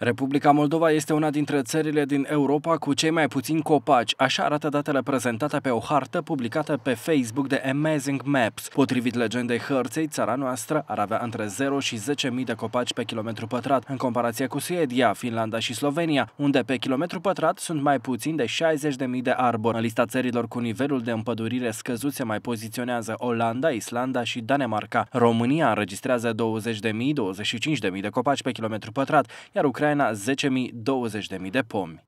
Republica Moldova este una dintre țările din Europa cu cei mai puțini copaci, așa arată datele prezentate pe o hartă publicată pe Facebook de Amazing Maps. Potrivit legendei hărței, țara noastră ar avea între 0 și 10.000 de copaci pe kilometru pătrat, în comparație cu Suedia, Finlanda și Slovenia, unde pe kilometru pătrat sunt mai puțin de 60.000 de arbori. În lista țărilor cu nivelul de împădurire scăzut se mai poziționează Olanda, Islanda și Danemarca. România înregistrează 20.000-25.000 de copaci pe kilometru pătrat, iar Ucraina Ucraina 10.000-20.000 de pomi.